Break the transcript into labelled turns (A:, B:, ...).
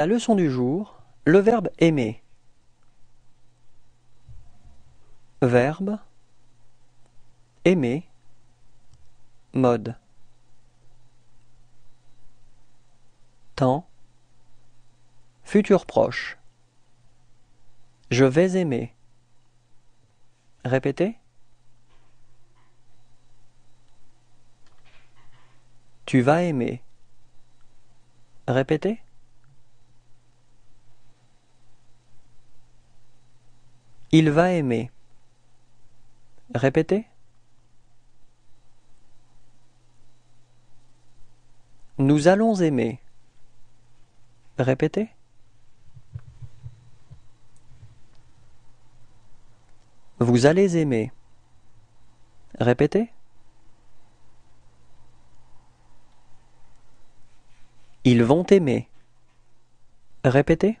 A: La leçon du jour, le verbe aimer. Verbe aimer mode temps futur proche Je vais aimer. Répétez. Tu vas aimer. Répétez. Il va aimer. Répétez. Nous allons aimer. Répétez. Vous allez aimer. Répétez. Ils vont aimer. Répétez.